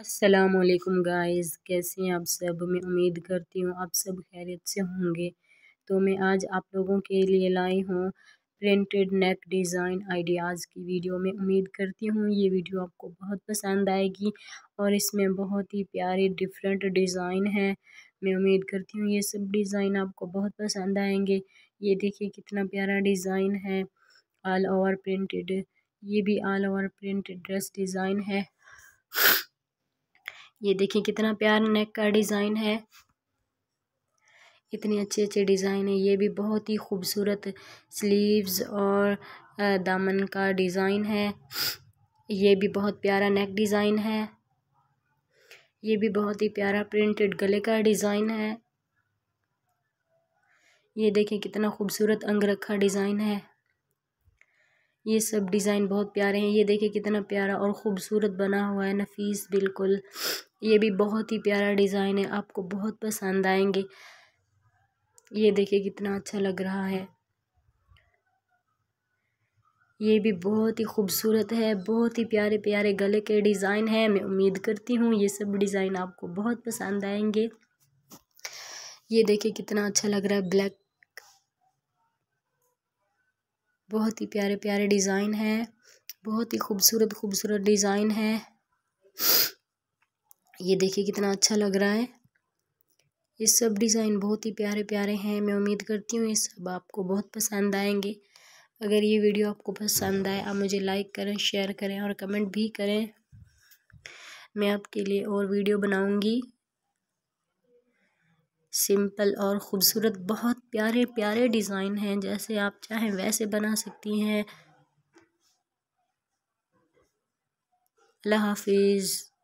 असलकम गाइस कैसे हैं आप सब मैं उम्मीद करती हूँ आप सब खैरियत से होंगे तो मैं आज आप लोगों के लिए लाई हूँ प्रिंटेड नेक डिज़ाइन आइडियाज़ की वीडियो में उम्मीद करती हूँ ये वीडियो आपको बहुत पसंद आएगी और इसमें बहुत ही प्यारे डिफरेंट डिज़ाइन हैं मैं उम्मीद करती हूँ ये सब डिज़ाइन आपको बहुत पसंद आएंगे ये देखिए कितना प्यारा डिज़ाइन है ऑल ओवर प्रिंटेड ये भी all over printed dress design है ये देखिए कितना प्यारा नेक का डिज़ाइन है इतने अच्छे अच्छे डिज़ाइन है ये भी बहुत ही खूबसूरत स्लीव्स और दामन का डिज़ाइन है ये भी बहुत प्यारा नेक डिज़ाइन है ये भी बहुत ही प्यारा प्रिंटेड गले का डिज़ाइन है ये देखें कितना खूबसूरत अंगरखा डिज़ाइन है ये सब डिज़ाइन बहुत प्यारे हैं ये देखें कितना प्यारा और ख़ूबसूरत बना हुआ है नफीस बिल्कुल ये भी बहुत ही प्यारा डिज़ाइन है आपको बहुत पसंद आएंगे ये देखिए कितना अच्छा लग रहा है ये भी बहुत ही खूबसूरत है बहुत ही प्यारे प्यारे गले के डिज़ाइन है मैं उम्मीद करती हूँ ये सब डिज़ाइन आपको बहुत पसंद आएंगे ये देखिए कितना अच्छा लग रहा है ब्लैक बहुत ही प्यारे प्यारे डिज़ाइन है बहुत ही खूबसूरत खूबसूरत डिज़ाइन है ये देखिए कितना अच्छा लग रहा है ये सब डिज़ाइन बहुत ही प्यारे प्यारे हैं मैं उम्मीद करती हूँ ये सब आपको बहुत पसंद आएंगे अगर ये वीडियो आपको पसंद आए आप मुझे लाइक करें शेयर करें और कमेंट भी करें मैं आपके लिए और वीडियो बनाऊंगी सिंपल और ख़ूबसूरत बहुत प्यारे प्यारे डिज़ाइन हैं जैसे आप चाहें वैसे बना सकती हैं अल्लाह हाफिज़